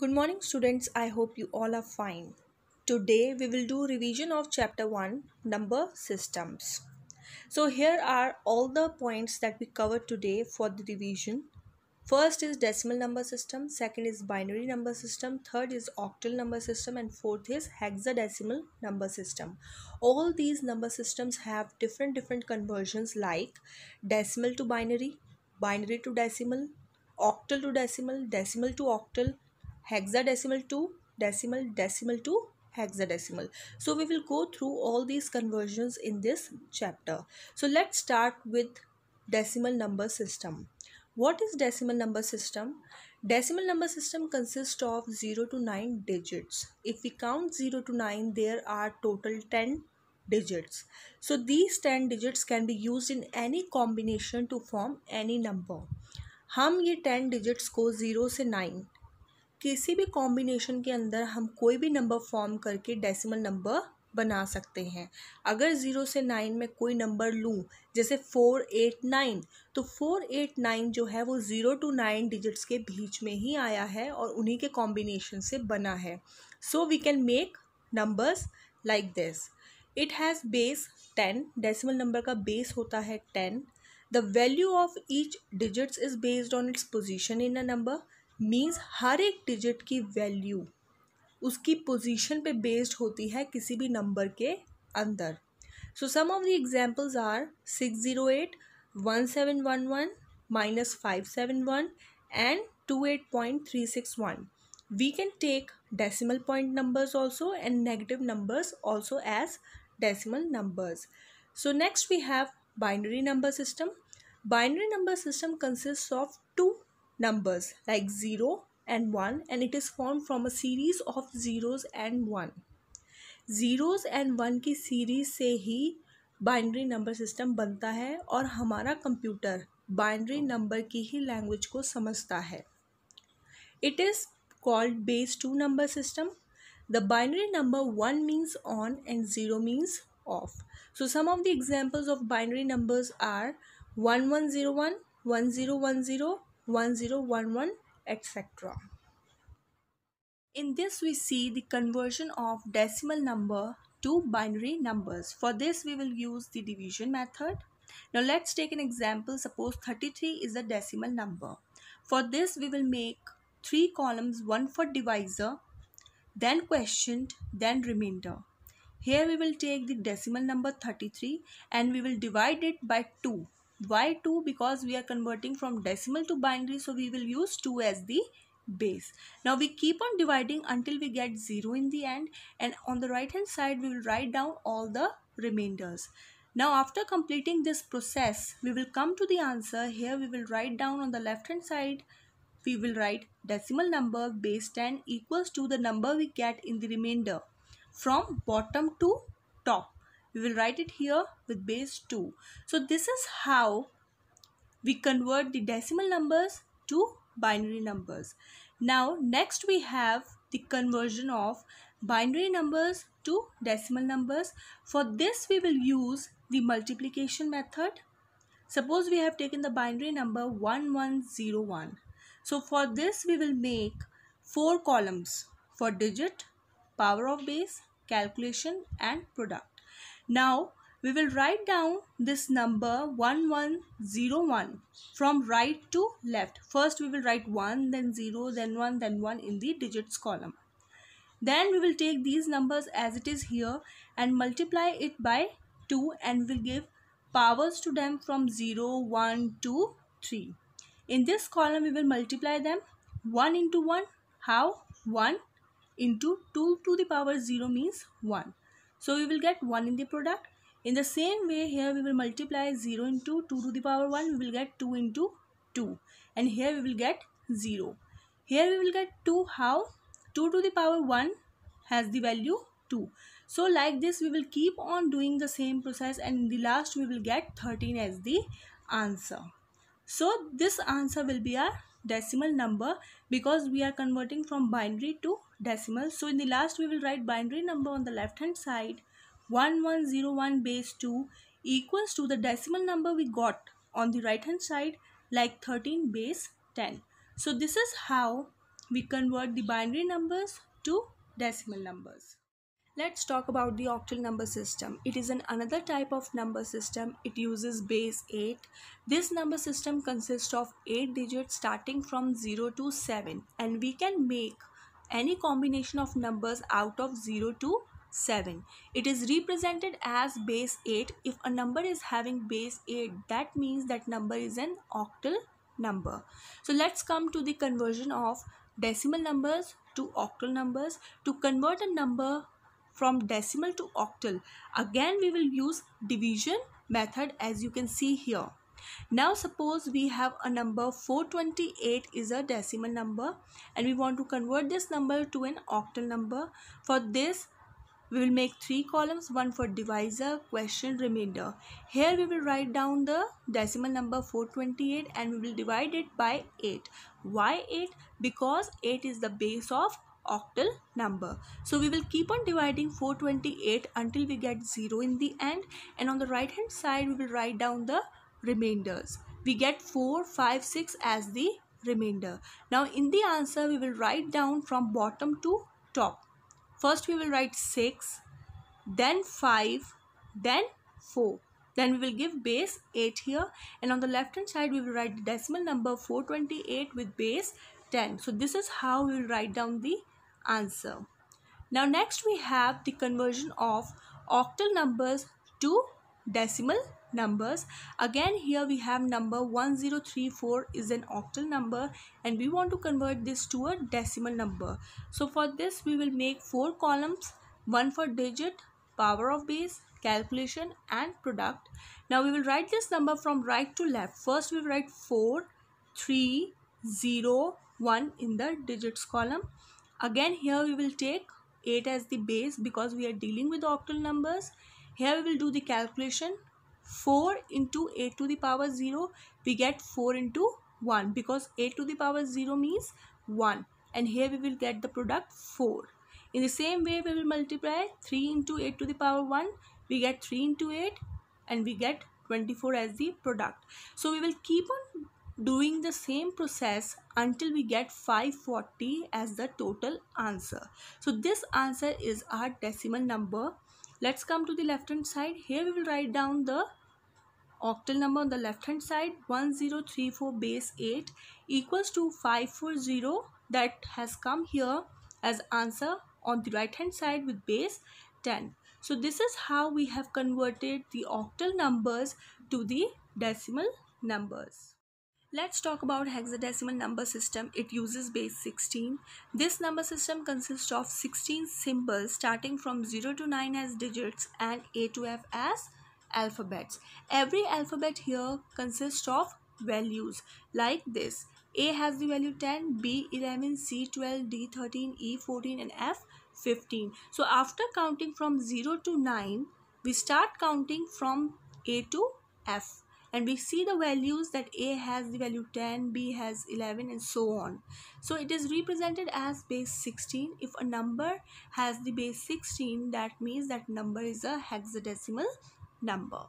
Good morning students. I hope you all are fine. Today we will do revision of chapter 1 number systems. So here are all the points that we covered today for the revision. First is decimal number system, second is binary number system, third is octal number system and fourth is hexadecimal number system. All these number systems have different different conversions like decimal to binary, binary to decimal, octal to decimal, decimal to octal hexadecimal to decimal decimal to hexadecimal so we will go through all these conversions in this chapter so let's start with decimal number system what is decimal number system decimal number system consists of 0 to 9 digits if we count 0 to 9 there are total 10 digits so these 10 digits can be used in any combination to form any number हम ये ten digits को zero से nine किसी भी combination के अंदर हम कोई भी नंबर फॉर्म करके डेसिमल नंबर बना सकते हैं अगर ज़ीरो से नाइन में कोई नंबर लूँ जैसे फोर एट नाइन तो फोर एट नाइन जो है वो ज़ीरो टू नाइन डिजिट्स के बीच में ही आया है और उन्हीं के कॉम्बिनेशन से बना है so we can make numbers like this it has base ten decimal number का बेस होता है ten the value of each digits is based on its position in a number means हर एक डिजिट की value उसकी position पे based होती है किसी भी नंबर के अंदर so some of the examples are six zero eight one seven one one minus five seven one and two eight point three six one we can take decimal point numbers also and negative numbers also as decimal numbers so next we have binary number system binary number system consist of two numbers like 0 and 1 and it is formed from a series of zeros and 1. zeros and one की series से ही binary number system बनता है और हमारा computer binary number की ही language को समझता है it is called base 2 number system the binary number 1 means on and 0 means off so some of the examples of binary numbers are 1101 1010 1011 etc. In this we see the conversion of decimal number to binary numbers. For this we will use the division method. Now let's take an example. Suppose 33 is a decimal number. For this we will make three columns one for divisor then quotient then remainder. Here we will take the decimal number 33 and we will divide it by 2 why 2? Because we are converting from decimal to binary. So we will use 2 as the base. Now we keep on dividing until we get 0 in the end and on the right hand side we will write down all the remainders. Now after completing this process we will come to the answer here we will write down on the left hand side we will write decimal number base 10 equals to the number we get in the remainder from bottom to top we will write it here with base 2 so this is how we convert the decimal numbers to binary numbers now next we have the conversion of binary numbers to decimal numbers for this we will use the multiplication method suppose we have taken the binary number 1101 so for this we will make four columns for digit power of base calculation and product now we will write down this number 1101 from right to left. First we will write 1 then 0 then 1 then 1 in the digits column. Then we will take these numbers as it is here and multiply it by 2 and will give powers to them from 0, 1, 2, 3. In this column we will multiply them 1 into 1. How? 1 into 2 to the power 0 means 1. So we will get 1 in the product. In the same way here we will multiply 0 into 2 to the power 1 we will get 2 into 2 and here we will get 0. Here we will get 2 how? 2 to the power 1 has the value 2. So like this we will keep on doing the same process and in the last we will get 13 as the answer. So this answer will be our decimal number because we are converting from binary to decimal. So in the last we will write binary number on the left hand side 1101 base 2 equals to the decimal number we got on the right hand side like 13 base 10. So this is how we convert the binary numbers to decimal numbers. Let's talk about the octal number system. It is an another type of number system. It uses base 8. This number system consists of 8 digits starting from 0 to 7 and we can make any combination of numbers out of 0 to 7. It is represented as base 8. If a number is having base 8 that means that number is an octal number. So let's come to the conversion of decimal numbers to octal numbers. To convert a number from decimal to octal again we will use division method as you can see here now suppose we have a number 428 is a decimal number and we want to convert this number to an octal number. For this we will make three columns one for divisor question remainder here we will write down the decimal number 428 and we will divide it by 8 why 8 because 8 is the base of octal number. So we will keep on dividing 428 until we get 0 in the end and on the right hand side we will write down the remainders. We get 4, 5, 6 as the remainder. Now in the answer we will write down from bottom to top. First we will write 6, then 5, then 4 then we will give base 8 here and on the left hand side we will write the decimal number 428 with base 10 so this is how we will write down the answer. Now next we have the conversion of octal numbers to decimal numbers. Again here we have number 1034 is an octal number and we want to convert this to a decimal number. So for this we will make four columns, one for digit, power of base, calculation and product. Now we will write this number from right to left. First we will write 4, 3, 0, 1 in the digits column again here we will take 8 as the base because we are dealing with octal numbers here we will do the calculation 4 into 8 to the power 0 we get 4 into 1 because 8 to the power 0 means 1 and here we will get the product 4 in the same way we will multiply 3 into 8 to the power 1 we get 3 into 8 and we get 24 as the product so we will keep on doing the same process until we get 540 as the total answer. So this answer is our decimal number. Let's come to the left hand side. Here we will write down the octal number on the left hand side 1034 base 8 equals to 540 that has come here as answer on the right hand side with base 10. So this is how we have converted the octal numbers to the decimal numbers. Let's talk about hexadecimal number system. It uses base 16. This number system consists of 16 symbols starting from 0 to 9 as digits and A to F as alphabets. Every alphabet here consists of values like this. A has the value 10, B 11, C 12, D 13, E 14 and F 15. So after counting from 0 to 9, we start counting from A to F and we see the values that a has the value 10 b has 11 and so on so it is represented as base 16 if a number has the base 16 that means that number is a hexadecimal number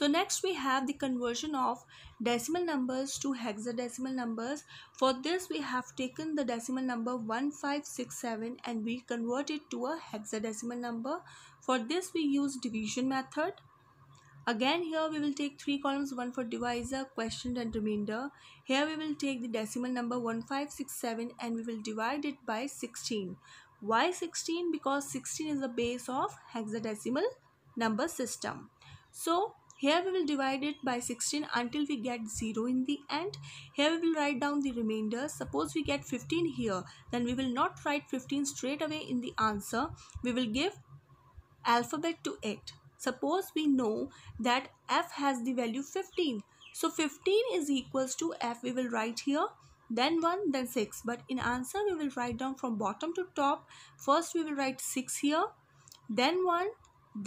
so next we have the conversion of decimal numbers to hexadecimal numbers. For this we have taken the decimal number 1567 and we convert it to a hexadecimal number. For this we use division method Again here we will take three columns, one for divisor, quotient and remainder. Here we will take the decimal number 1567 and we will divide it by 16. Why 16? Because 16 is the base of hexadecimal number system. So here we will divide it by 16 until we get 0 in the end. Here we will write down the remainder. Suppose we get 15 here, then we will not write 15 straight away in the answer. We will give alphabet to it. Suppose we know that f has the value 15. So 15 is equals to f we will write here then 1 then 6 but in answer we will write down from bottom to top first we will write 6 here then 1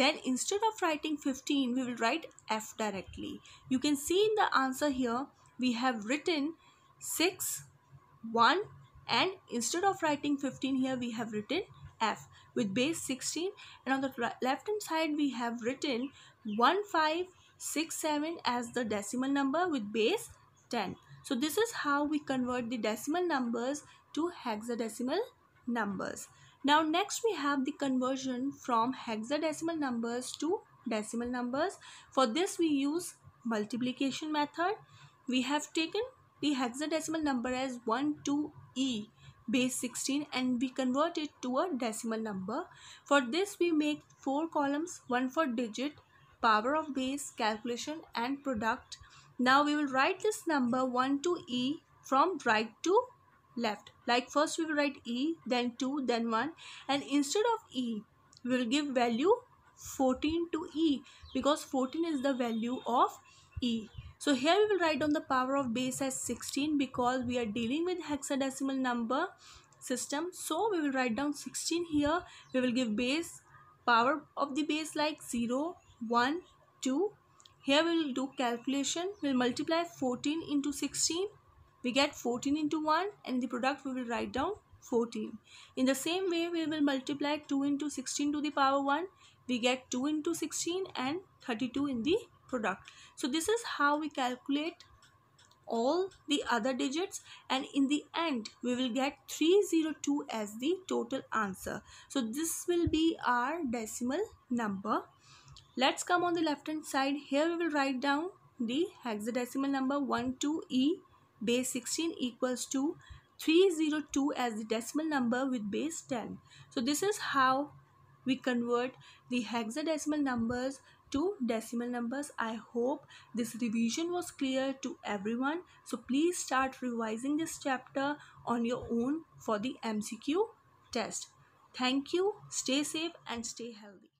then instead of writing 15 we will write f directly you can see in the answer here we have written 6 1 and instead of writing 15 here we have written F with base 16 and on the left hand side we have written 1567 as the decimal number with base 10. So this is how we convert the decimal numbers to hexadecimal numbers. Now next we have the conversion from hexadecimal numbers to decimal numbers. For this we use multiplication method. We have taken the hexadecimal number as 1, 2, E base 16 and we convert it to a decimal number. For this we make 4 columns, one for digit, power of base, calculation and product. Now we will write this number 1 to E from right to left. Like first we will write E, then 2, then 1 and instead of E we will give value 14 to E because 14 is the value of E. So here we will write down the power of base as 16 because we are dealing with hexadecimal number system. So we will write down 16 here. We will give base power of the base like 0, 1, 2. Here we will do calculation. We will multiply 14 into 16. We get 14 into 1 and the product we will write down 14. In the same way, we will multiply 2 into 16 to the power 1. We get 2 into 16 and 32 in the product. So this is how we calculate all the other digits and in the end we will get 302 as the total answer. So this will be our decimal number. Let's come on the left hand side. Here we will write down the hexadecimal number 12E base 16 equals to 302 as the decimal number with base 10. So this is how we convert the hexadecimal numbers two decimal numbers. I hope this revision was clear to everyone. So please start revising this chapter on your own for the MCQ test. Thank you. Stay safe and stay healthy.